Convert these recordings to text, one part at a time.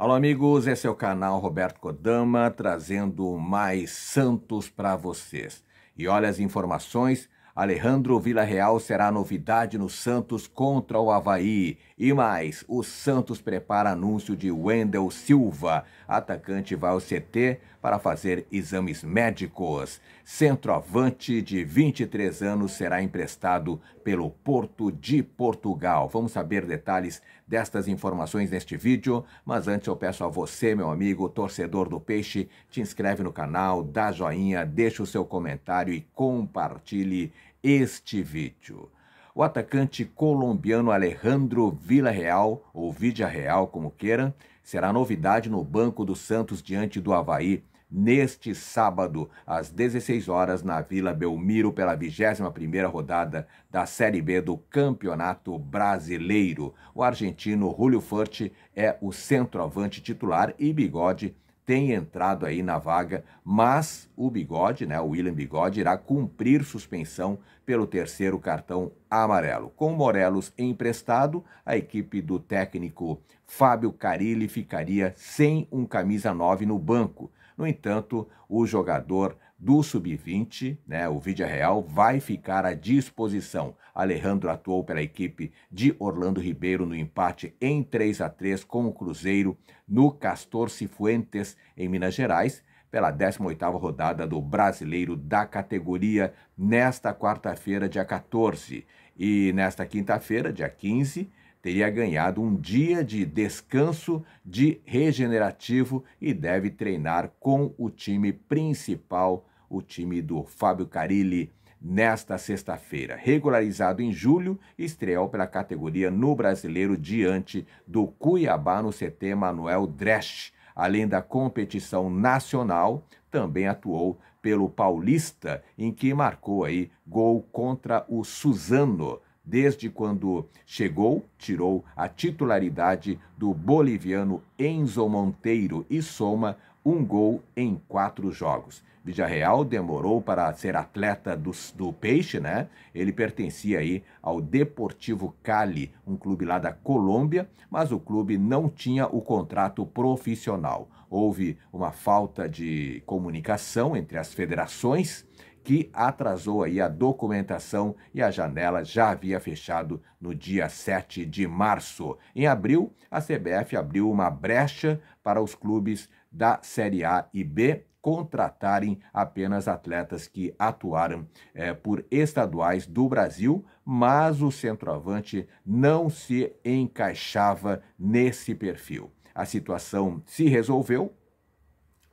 Alô, amigos, esse é o canal Roberto Kodama trazendo mais Santos para vocês. E olha as informações: Alejandro Villarreal será novidade no Santos contra o Havaí. E mais, o Santos prepara anúncio de Wendel Silva. Atacante vai ao CT para fazer exames médicos. Centroavante de 23 anos será emprestado pelo Porto de Portugal. Vamos saber detalhes destas informações neste vídeo, mas antes eu peço a você, meu amigo torcedor do Peixe, te inscreve no canal, dá joinha, deixa o seu comentário e compartilhe este vídeo o atacante colombiano Alejandro Villarreal, ou Villarreal como queiram, será novidade no banco do Santos diante do Havaí neste sábado, às 16 horas, na Vila Belmiro, pela 21ª rodada da Série B do Campeonato Brasileiro. O argentino Julio Furti é o centroavante titular e Bigode tem entrado aí na vaga, mas o Bigode, né, o William Bigode, irá cumprir suspensão pelo terceiro cartão amarelo. Com Morelos emprestado, a equipe do técnico Fábio Carilli ficaria sem um camisa 9 no banco. No entanto, o jogador do Sub-20, né, o Vidia Real, vai ficar à disposição. Alejandro atuou pela equipe de Orlando Ribeiro no empate em 3 a 3 com o Cruzeiro no Castor Cifuentes, em Minas Gerais, pela 18ª rodada do Brasileiro da categoria, nesta quarta-feira, dia 14. E nesta quinta-feira, dia 15, teria ganhado um dia de descanso de regenerativo e deve treinar com o time principal, o time do Fábio Carilli, nesta sexta-feira. Regularizado em julho, estreou pela categoria no Brasileiro diante do Cuiabá no CT Manuel Dresch. Além da competição nacional, também atuou pelo Paulista, em que marcou aí gol contra o Suzano desde quando chegou, tirou a titularidade do boliviano Enzo Monteiro e soma um gol em quatro jogos. Villarreal demorou para ser atleta do, do Peixe, né? Ele pertencia aí ao Deportivo Cali, um clube lá da Colômbia, mas o clube não tinha o contrato profissional. Houve uma falta de comunicação entre as federações que atrasou aí a documentação e a janela já havia fechado no dia 7 de março. Em abril, a CBF abriu uma brecha para os clubes da Série A e B contratarem apenas atletas que atuaram é, por estaduais do Brasil, mas o centroavante não se encaixava nesse perfil. A situação se resolveu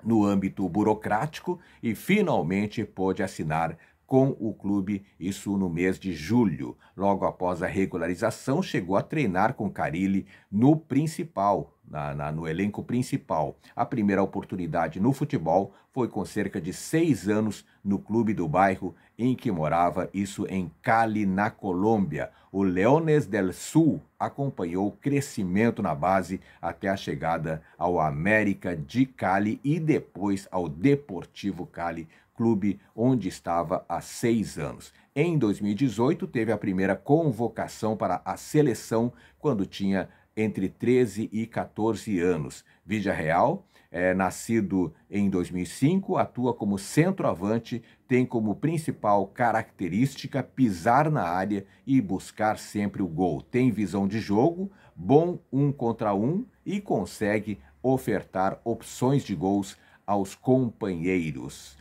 no âmbito burocrático e finalmente pôde assinar com o clube, isso no mês de julho. Logo após a regularização, chegou a treinar com Carilli no principal, na, na, no elenco principal. A primeira oportunidade no futebol foi com cerca de seis anos no clube do bairro em que morava, isso em Cali, na Colômbia. O Leones del Sul acompanhou o crescimento na base até a chegada ao América de Cali e depois ao Deportivo Cali, clube onde estava há seis anos. Em 2018, teve a primeira convocação para a seleção, quando tinha entre 13 e 14 anos. Vídia Real, é, nascido em 2005, atua como centroavante, tem como principal característica pisar na área e buscar sempre o gol. Tem visão de jogo, bom um contra um e consegue ofertar opções de gols aos companheiros.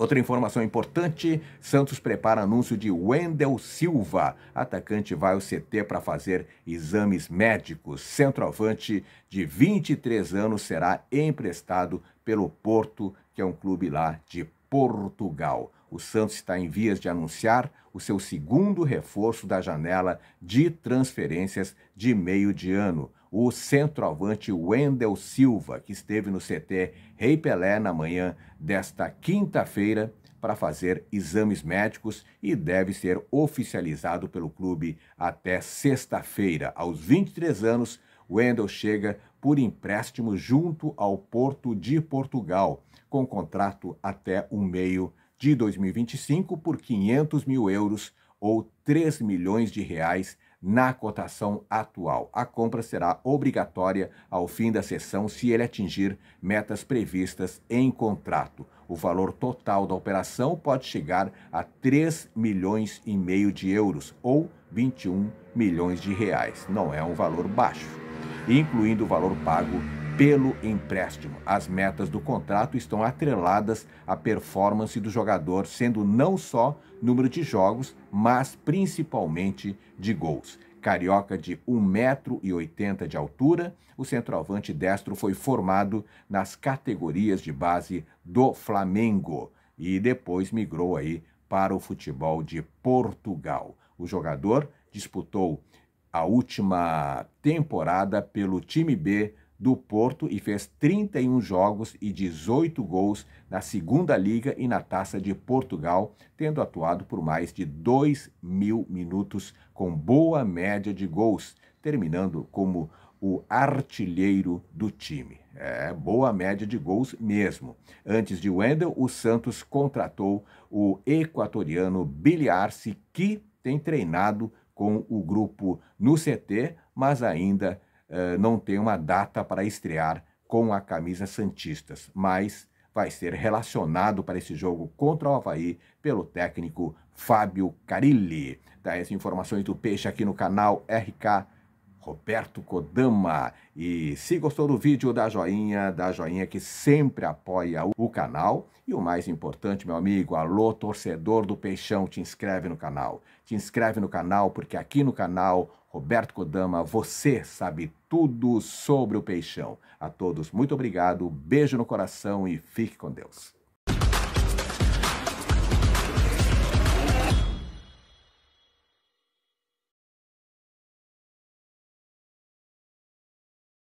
Outra informação importante: Santos prepara anúncio de Wendel Silva. Atacante vai ao CT para fazer exames médicos. Centroavante de 23 anos será emprestado pelo Porto, que é um clube lá de Portugal o Santos está em vias de anunciar o seu segundo reforço da janela de transferências de meio de ano. O centroavante Wendel Silva, que esteve no CT Rei Pelé na manhã desta quinta-feira para fazer exames médicos e deve ser oficializado pelo clube até sexta-feira. Aos 23 anos, Wendel chega por empréstimo junto ao Porto de Portugal, com contrato até o meio de 2025 por 500 mil euros ou 3 milhões de reais na cotação atual. A compra será obrigatória ao fim da sessão se ele atingir metas previstas em contrato. O valor total da operação pode chegar a 3 milhões e meio de euros ou 21 milhões de reais. Não é um valor baixo, incluindo o valor pago pelo empréstimo. As metas do contrato estão atreladas à performance do jogador, sendo não só número de jogos, mas principalmente de gols. Carioca de 1,80m de altura, o centroavante destro foi formado nas categorias de base do Flamengo e depois migrou aí para o futebol de Portugal. O jogador disputou a última temporada pelo time B do Porto e fez 31 jogos e 18 gols na Segunda Liga e na Taça de Portugal, tendo atuado por mais de 2 mil minutos com boa média de gols, terminando como o artilheiro do time. É, boa média de gols mesmo. Antes de Wendel, o Santos contratou o equatoriano Billy Arce, que tem treinado com o grupo no CT, mas ainda eh, não tem uma data para estrear com a camisa Santistas, mas vai ser relacionado para esse jogo contra o Havaí pelo técnico Fábio Carilli. Tá, as informações do Peixe aqui no canal RK Roberto Kodama. E se gostou do vídeo, dá joinha, dá joinha que sempre apoia o canal. E o mais importante, meu amigo, alô torcedor do Peixão, te inscreve no canal. Te inscreve no canal porque aqui no canal Roberto Kodama, você sabe tudo sobre o peixão. A todos, muito obrigado, beijo no coração e fique com Deus.